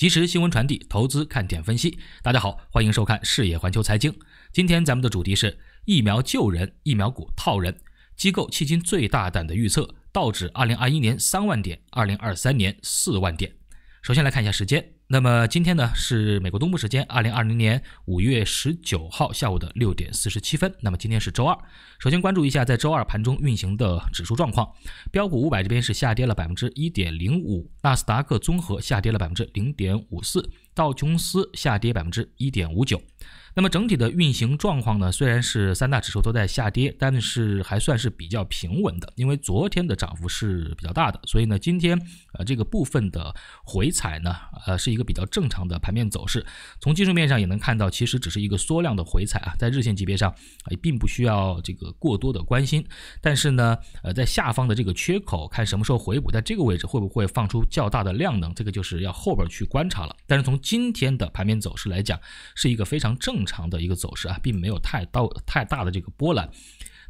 及时新闻传递，投资看点分析。大家好，欢迎收看《视野环球财经》。今天咱们的主题是疫苗救人，疫苗股套人。机构迄今最大胆的预测：道指二零二一年三万点，二零二三年四万点。首先来看一下时间。那么今天呢是美国东部时间二零二零年五月十九号下午的六点四十七分。那么今天是周二，首先关注一下在周二盘中运行的指数状况。标普五百这边是下跌了百分之一点零五，纳斯达克综合下跌了百分之零点五四，道琼斯下跌百分之一点五九。那么整体的运行状况呢？虽然是三大指数都在下跌，但是还算是比较平稳的。因为昨天的涨幅是比较大的，所以呢，今天呃这个部分的回踩呢，呃是一个比较正常的盘面走势。从技术面上也能看到，其实只是一个缩量的回踩啊，在日线级别上也并不需要这个过多的关心。但是呢，呃在下方的这个缺口，看什么时候回补，在这个位置会不会放出较大的量能，这个就是要后边去观察了。但是从今天的盘面走势来讲，是一个非常正。正常的一个走势啊，并没有太到太大的这个波澜。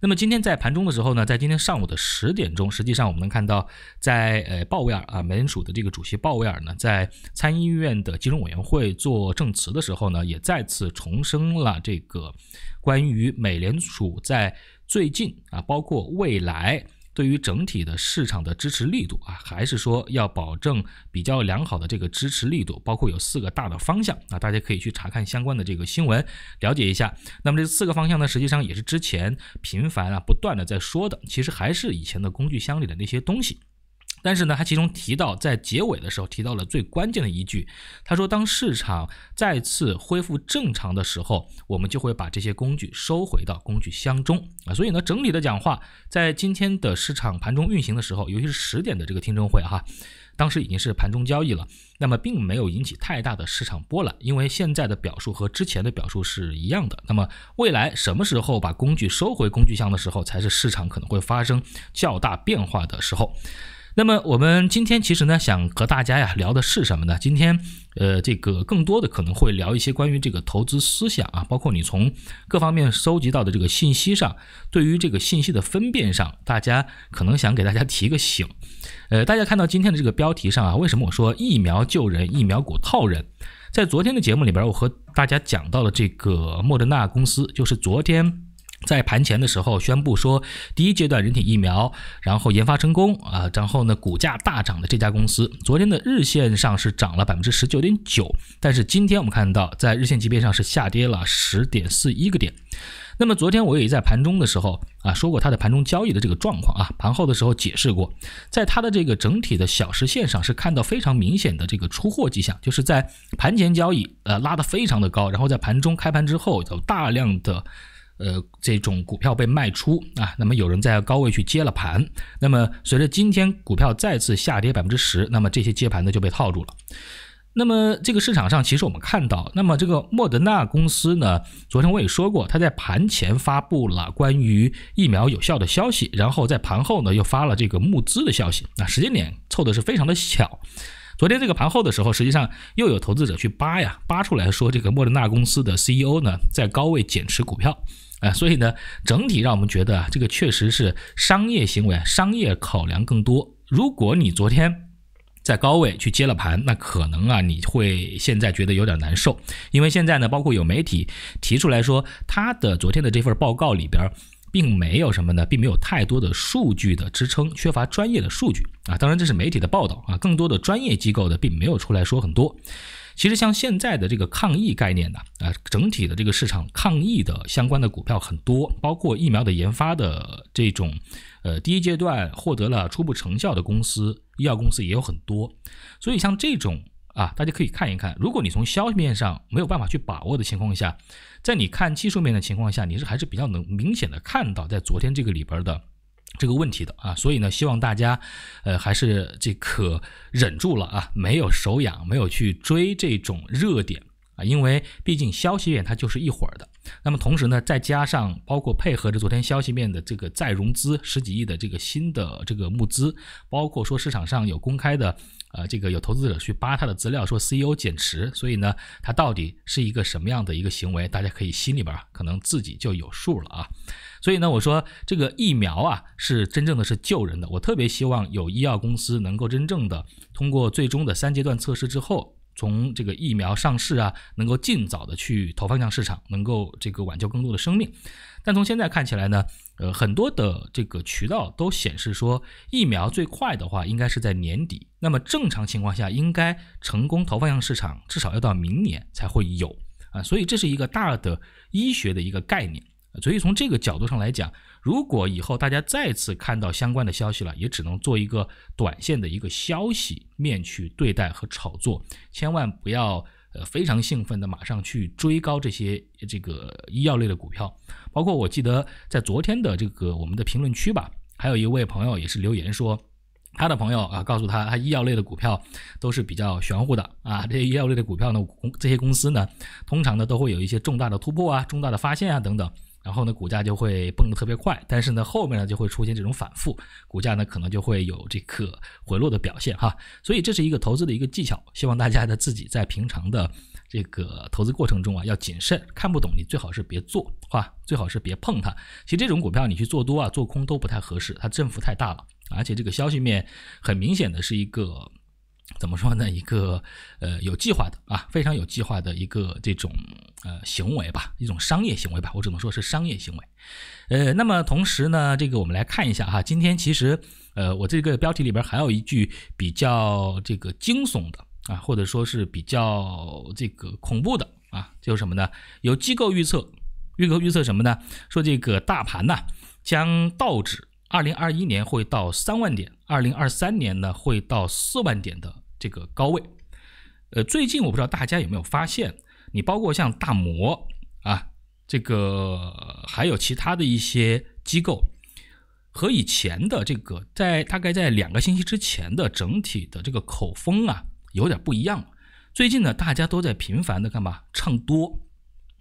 那么今天在盘中的时候呢，在今天上午的十点钟，实际上我们能看到，在呃鲍威尔啊美联储的这个主席鲍威尔呢，在参议院的金融委员会做证词的时候呢，也再次重申了这个关于美联储在最近啊，包括未来。对于整体的市场的支持力度啊，还是说要保证比较良好的这个支持力度，包括有四个大的方向啊，大家可以去查看相关的这个新闻了解一下。那么这四个方向呢，实际上也是之前频繁啊、不断的在说的，其实还是以前的工具箱里的那些东西。但是呢，他其中提到，在结尾的时候提到了最关键的一句，他说，当市场再次恢复正常的时候，我们就会把这些工具收回到工具箱中啊。所以呢，整理的讲话在今天的市场盘中运行的时候，尤其是十点的这个听证会哈，当时已经是盘中交易了，那么并没有引起太大的市场波澜，因为现在的表述和之前的表述是一样的。那么未来什么时候把工具收回工具箱的时候，才是市场可能会发生较大变化的时候。那么我们今天其实呢，想和大家呀聊的是什么呢？今天，呃，这个更多的可能会聊一些关于这个投资思想啊，包括你从各方面收集到的这个信息上，对于这个信息的分辨上，大家可能想给大家提个醒。呃，大家看到今天的这个标题上啊，为什么我说疫苗救人，疫苗股套人？在昨天的节目里边，我和大家讲到了这个莫德纳公司，就是昨天。在盘前的时候宣布说，第一阶段人体疫苗，然后研发成功啊，然后呢股价大涨的这家公司，昨天的日线上是涨了百分之十九点九，但是今天我们看到在日线级别上是下跌了十点四一个点。那么昨天我也在盘中的时候啊说过它的盘中交易的这个状况啊，盘后的时候解释过，在它的这个整体的小时线上是看到非常明显的这个出货迹象，就是在盘前交易呃拉得非常的高，然后在盘中开盘之后有大量的。呃，这种股票被卖出啊，那么有人在高位去接了盘，那么随着今天股票再次下跌百分之十，那么这些接盘的就被套住了。那么这个市场上，其实我们看到，那么这个莫德纳公司呢，昨天我也说过，它在盘前发布了关于疫苗有效的消息，然后在盘后呢又发了这个募资的消息，那时间点凑的是非常的巧。昨天这个盘后的时候，实际上又有投资者去扒呀扒出来说，这个莫德纳公司的 CEO 呢在高位减持股票。啊，所以呢，整体让我们觉得啊，这个确实是商业行为，商业考量更多。如果你昨天在高位去接了盘，那可能啊，你会现在觉得有点难受，因为现在呢，包括有媒体提出来说，他的昨天的这份报告里边并没有什么呢，并没有太多的数据的支撑，缺乏专业的数据啊。当然，这是媒体的报道啊，更多的专业机构的并没有出来说很多。其实像现在的这个抗疫概念呢，啊，整体的这个市场抗疫的相关的股票很多，包括疫苗的研发的这种，呃，第一阶段获得了初步成效的公司，医药公司也有很多。所以像这种啊，大家可以看一看，如果你从消息面上没有办法去把握的情况下，在你看技术面的情况下，你是还是比较能明显的看到在昨天这个里边的。这个问题的啊，所以呢，希望大家，呃，还是这个忍住了啊，没有手痒，没有去追这种热点。因为毕竟消息面它就是一会儿的，那么同时呢，再加上包括配合着昨天消息面的这个再融资十几亿的这个新的这个募资，包括说市场上有公开的，呃，这个有投资者去扒它的资料，说 CEO 减持，所以呢，它到底是一个什么样的一个行为，大家可以心里边可能自己就有数了啊。所以呢，我说这个疫苗啊，是真正的是救人的，我特别希望有医药公司能够真正的通过最终的三阶段测试之后。从这个疫苗上市啊，能够尽早的去投放向市场，能够这个挽救更多的生命。但从现在看起来呢，呃，很多的这个渠道都显示说，疫苗最快的话应该是在年底。那么正常情况下，应该成功投放向市场，至少要到明年才会有啊。所以这是一个大的医学的一个概念。所以从这个角度上来讲，如果以后大家再次看到相关的消息了，也只能做一个短线的一个消息面去对待和炒作，千万不要呃非常兴奋的马上去追高这些这个医药类的股票。包括我记得在昨天的这个我们的评论区吧，还有一位朋友也是留言说，他的朋友啊告诉他，他医药类的股票都是比较玄乎的啊，这些医药类的股票呢，这些公司呢，通常呢都会有一些重大的突破啊、重大的发现啊等等。然后呢，股价就会蹦得特别快，但是呢，后面呢就会出现这种反复，股价呢可能就会有这个回落的表现哈。所以这是一个投资的一个技巧，希望大家呢自己在平常的这个投资过程中啊要谨慎，看不懂你最好是别做，哈，最好是别碰它。其实这种股票你去做多啊、做空都不太合适，它振幅太大了，而且这个消息面很明显的是一个。怎么说呢？一个呃有计划的啊，非常有计划的一个这种呃行为吧，一种商业行为吧，我只能说是商业行为。呃，那么同时呢，这个我们来看一下哈，今天其实呃我这个标题里边还有一句比较这个惊悚的啊，或者说是比较这个恐怖的啊，就是什么呢？有机构预测，机构预测什么呢？说这个大盘呢将倒指。二零二一年会到三万点，二零二三年呢会到四万点的。这个高位，呃，最近我不知道大家有没有发现，你包括像大摩啊，这个还有其他的一些机构，和以前的这个在大概在两个星期之前的整体的这个口风啊，有点不一样。最近呢，大家都在频繁的干嘛唱多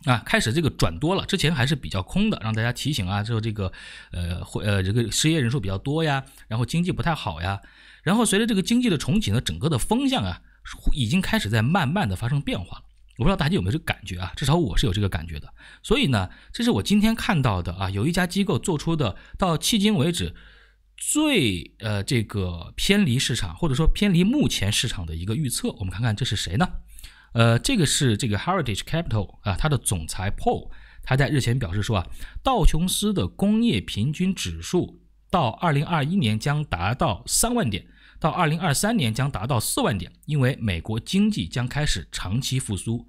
啊，开始这个转多了，之前还是比较空的，让大家提醒啊，说这个呃会呃这个失业人数比较多呀，然后经济不太好呀。然后随着这个经济的重启呢，整个的风向啊，已经开始在慢慢的发生变化了。我不知道大家有没有这个感觉啊，至少我是有这个感觉的。所以呢，这是我今天看到的啊，有一家机构做出的到迄今为止最呃这个偏离市场或者说偏离目前市场的一个预测。我们看看这是谁呢？呃，这个是这个 Heritage Capital 啊，它的总裁 Paul，他在日前表示说啊，道琼斯的工业平均指数。到二零二一年将达到三万点，到二零二三年将达到四万点，因为美国经济将开始长期复苏。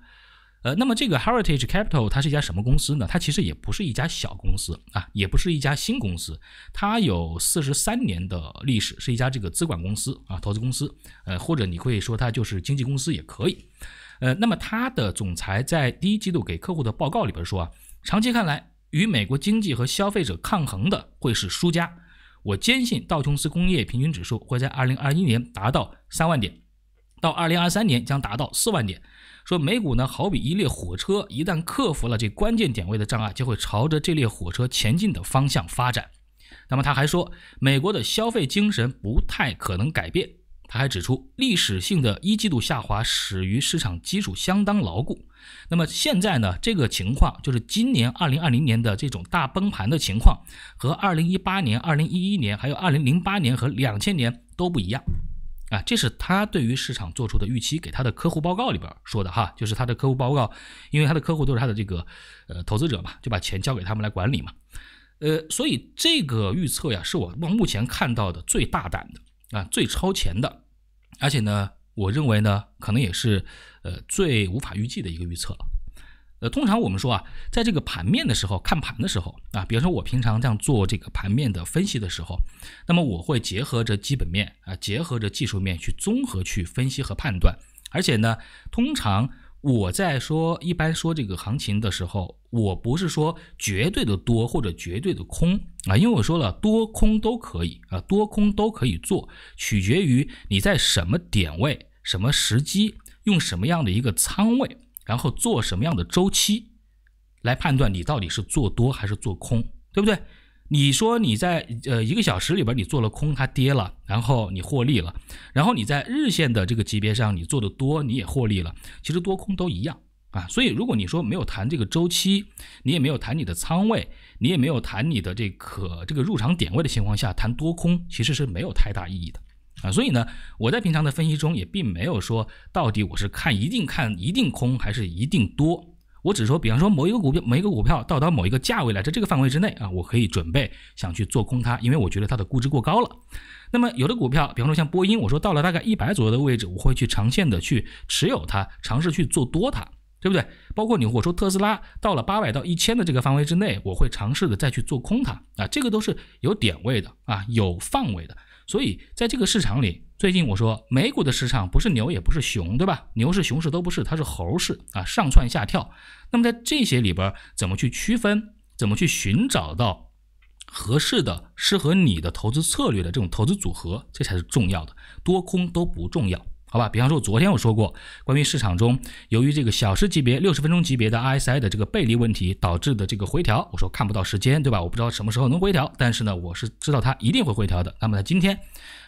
呃，那么这个 Heritage Capital 它是一家什么公司呢？它其实也不是一家小公司啊，也不是一家新公司，它有四十三年的历史，是一家这个资管公司啊，投资公司。呃，或者你可以说它就是经纪公司也可以。呃，那么它的总裁在第一季度给客户的报告里边说啊，长期看来，与美国经济和消费者抗衡的会是输家。我坚信道琼斯工业平均指数会在2021年达到3万点，到2023年将达到4万点。说美股呢，好比一列火车，一旦克服了这关键点位的障碍，就会朝着这列火车前进的方向发展。那么他还说，美国的消费精神不太可能改变。他还指出，历史性的一季度下滑始于市场基础相当牢固。那么现在呢？这个情况就是今年二零二零年的这种大崩盘的情况，和二零一八年、二零一一年还有二零零八年和两千年都不一样啊！这是他对于市场做出的预期，给他的客户报告里边说的哈。就是他的客户报告，因为他的客户都是他的这个呃投资者嘛，就把钱交给他们来管理嘛。呃，所以这个预测呀，是我目前看到的最大胆的。啊，最超前的，而且呢，我认为呢，可能也是呃最无法预计的一个预测。呃，通常我们说啊，在这个盘面的时候看盘的时候啊，比方说我平常这样做这个盘面的分析的时候，那么我会结合着基本面啊，结合着技术面去综合去分析和判断。而且呢，通常我在说一般说这个行情的时候。我不是说绝对的多或者绝对的空啊，因为我说了多空都可以啊，多空都可以做，取决于你在什么点位、什么时机、用什么样的一个仓位，然后做什么样的周期，来判断你到底是做多还是做空，对不对？你说你在呃一个小时里边你做了空它跌了，然后你获利了，然后你在日线的这个级别上你做的多你也获利了，其实多空都一样。啊，所以如果你说没有谈这个周期，你也没有谈你的仓位，你也没有谈你的这个这个入场点位的情况下，谈多空其实是没有太大意义的啊。所以呢，我在平常的分析中也并没有说到底我是看一定看一定空还是一定多，我只说，比方说某一个股票，某一个股票到达某一个价位来，在这个范围之内啊，我可以准备想去做空它，因为我觉得它的估值过高了。那么有的股票，比方说像波音，我说到了大概一百左右的位置，我会去长线的去持有它，尝试去做多它。对不对？包括你我说特斯拉到了八百到一千的这个范围之内，我会尝试的再去做空它啊，这个都是有点位的啊，有范围的。所以在这个市场里，最近我说美股的市场不是牛也不是熊，对吧？牛市熊市都不是，它是猴市啊，上窜下跳。那么在这些里边怎么去区分？怎么去寻找到合适的适合你的投资策略的这种投资组合，这才是重要的，多空都不重要。好吧，比方说，昨天我说过，关于市场中由于这个小时级别、六十分钟级别的 RSI 的这个背离问题导致的这个回调，我说看不到时间，对吧？我不知道什么时候能回调，但是呢，我是知道它一定会回调的。那么在今天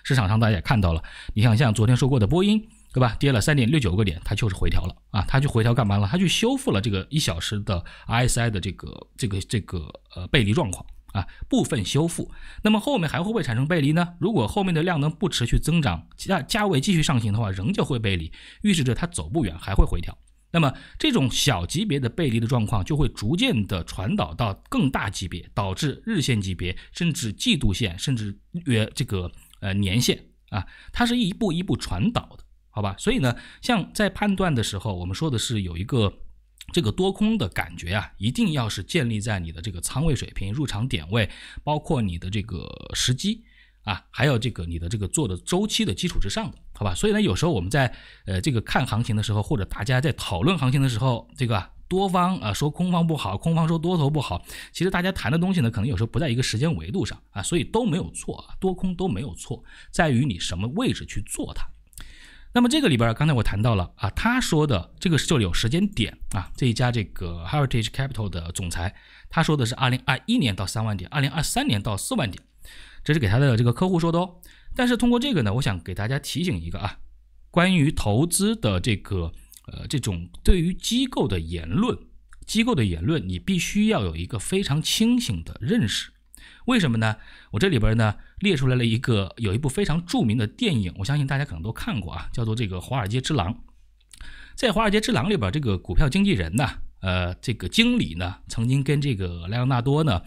市场上，大家也看到了，你想像昨天说过的波音，对吧？跌了三点六九个点，它就是回调了啊！它就回调干嘛了？它去修复了这个一小时的 RSI 的这个这个这个呃背离状况。啊，部分修复，那么后面还会不会产生背离呢？如果后面的量能不持续增长，其他价位继续上行的话，仍旧会背离，预示着它走不远，还会回调。那么这种小级别的背离的状况，就会逐渐的传导到更大级别，导致日线级别，甚至季度线，甚至约这个呃年限啊，它是一步一步传导的，好吧？所以呢，像在判断的时候，我们说的是有一个。这个多空的感觉啊，一定要是建立在你的这个仓位水平、入场点位，包括你的这个时机啊，还有这个你的这个做的周期的基础之上的，好吧？所以呢，有时候我们在呃这个看行情的时候，或者大家在讨论行情的时候，这个多方啊说空方不好，空方说多头不好，其实大家谈的东西呢，可能有时候不在一个时间维度上啊，所以都没有错啊，多空都没有错，在于你什么位置去做它。那么这个里边，刚才我谈到了啊，他说的这个就有时间点啊，这一家这个 Heritage Capital 的总裁，他说的是二零二一年到三万点，二零二三年到四万点，这是给他的这个客户说的哦。但是通过这个呢，我想给大家提醒一个啊，关于投资的这个呃这种对于机构的言论，机构的言论，你必须要有一个非常清醒的认识。为什么呢？我这里边呢。列出来了一个有一部非常著名的电影，我相信大家可能都看过啊，叫做《这个华尔街之狼》。在《华尔街之狼》里边，这个股票经纪人呢，呃，这个经理呢，曾经跟这个莱昂纳多呢，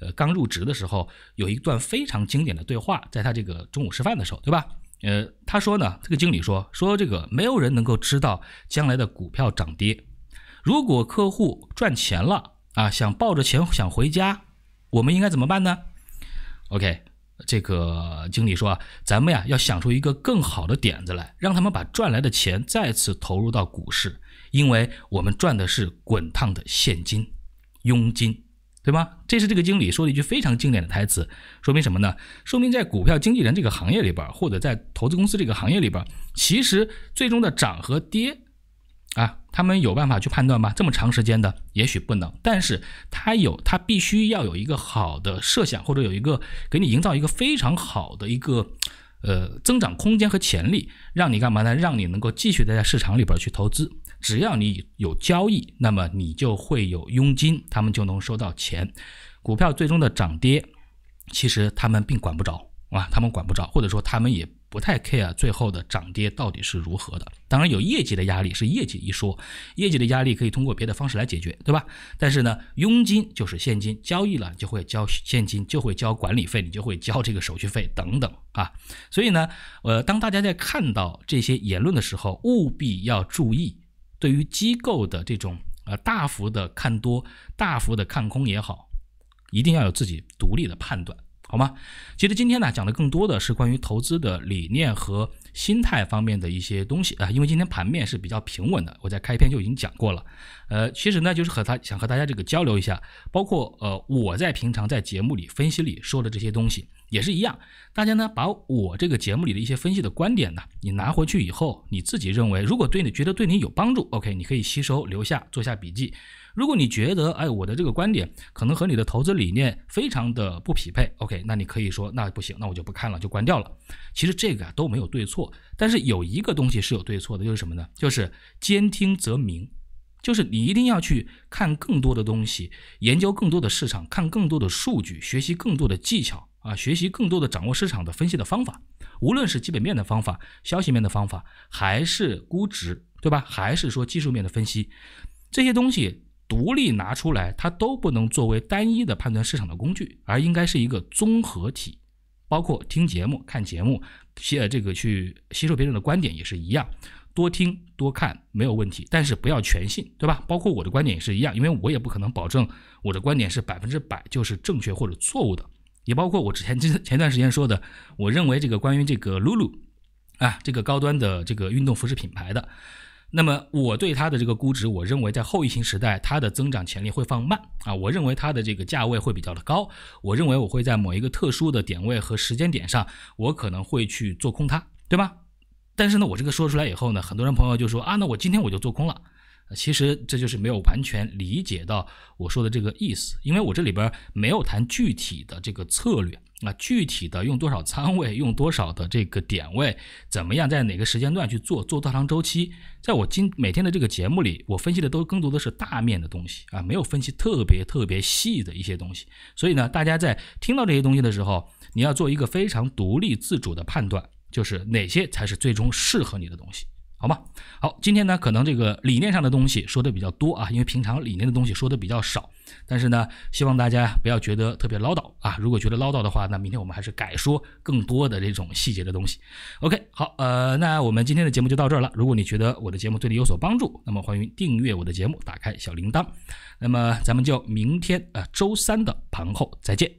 呃，刚入职的时候有一段非常经典的对话，在他这个中午吃饭的时候，对吧？呃，他说呢，这个经理说，说这个没有人能够知道将来的股票涨跌，如果客户赚钱了啊，想抱着钱想回家，我们应该怎么办呢？OK。这个经理说啊，咱们呀要想出一个更好的点子来，让他们把赚来的钱再次投入到股市，因为我们赚的是滚烫的现金，佣金，对吗？这是这个经理说的一句非常经典的台词，说明什么呢？说明在股票经纪人这个行业里边，或者在投资公司这个行业里边，其实最终的涨和跌。啊，他们有办法去判断吗？这么长时间的，也许不能。但是他有，他必须要有一个好的设想，或者有一个给你营造一个非常好的一个，呃，增长空间和潜力，让你干嘛呢？让你能够继续在市场里边去投资。只要你有交易，那么你就会有佣金，他们就能收到钱。股票最终的涨跌，其实他们并管不着啊，他们管不着，或者说他们也。不太 care 最后的涨跌到底是如何的，当然有业绩的压力，是业绩一说，业绩的压力可以通过别的方式来解决，对吧？但是呢，佣金就是现金交易了就会交现金，就会交管理费，你就会交这个手续费等等啊。所以呢，呃，当大家在看到这些言论的时候，务必要注意，对于机构的这种呃大幅的看多、大幅的看空也好，一定要有自己独立的判断。好吗？其实今天呢，讲的更多的是关于投资的理念和心态方面的一些东西啊。因为今天盘面是比较平稳的，我在开篇就已经讲过了。呃，其实呢，就是和他想和大家这个交流一下，包括呃，我在平常在节目里分析里说的这些东西也是一样。大家呢，把我这个节目里的一些分析的观点呢，你拿回去以后，你自己认为如果对你觉得对你有帮助，OK，你可以吸收留下做下笔记。如果你觉得哎，我的这个观点可能和你的投资理念非常的不匹配，OK，那你可以说那不行，那我就不看了，就关掉了。其实这个啊都没有对错，但是有一个东西是有对错的，就是什么呢？就是兼听则明，就是你一定要去看更多的东西，研究更多的市场，看更多的数据，学习更多的技巧啊，学习更多的掌握市场的分析的方法，无论是基本面的方法、消息面的方法，还是估值，对吧？还是说技术面的分析，这些东西。独立拿出来，它都不能作为单一的判断市场的工具，而应该是一个综合体。包括听节目、看节目、吸这个去吸收别人的观点也是一样，多听多看没有问题，但是不要全信，对吧？包括我的观点也是一样，因为我也不可能保证我的观点是百分之百就是正确或者错误的。也包括我之前前前段时间说的，我认为这个关于这个 Lulu 啊，这个高端的这个运动服饰品牌的。那么我对它的这个估值，我认为在后疫情时代，它的增长潜力会放慢啊。我认为它的这个价位会比较的高。我认为我会在某一个特殊的点位和时间点上，我可能会去做空它，对吧？但是呢，我这个说出来以后呢，很多人朋友就说啊，那我今天我就做空了。其实这就是没有完全理解到我说的这个意思，因为我这里边没有谈具体的这个策略，啊，具体的用多少仓位，用多少的这个点位，怎么样在哪个时间段去做，做多长周期，在我今每天的这个节目里，我分析的都更多的是大面的东西啊，没有分析特别特别细的一些东西，所以呢，大家在听到这些东西的时候，你要做一个非常独立自主的判断，就是哪些才是最终适合你的东西。好吗？好，今天呢，可能这个理念上的东西说的比较多啊，因为平常理念的东西说的比较少。但是呢，希望大家不要觉得特别唠叨啊。如果觉得唠叨的话，那明天我们还是改说更多的这种细节的东西。OK，好，呃，那我们今天的节目就到这儿了。如果你觉得我的节目对你有所帮助，那么欢迎订阅我的节目，打开小铃铛。那么咱们就明天啊，周三的盘后再见。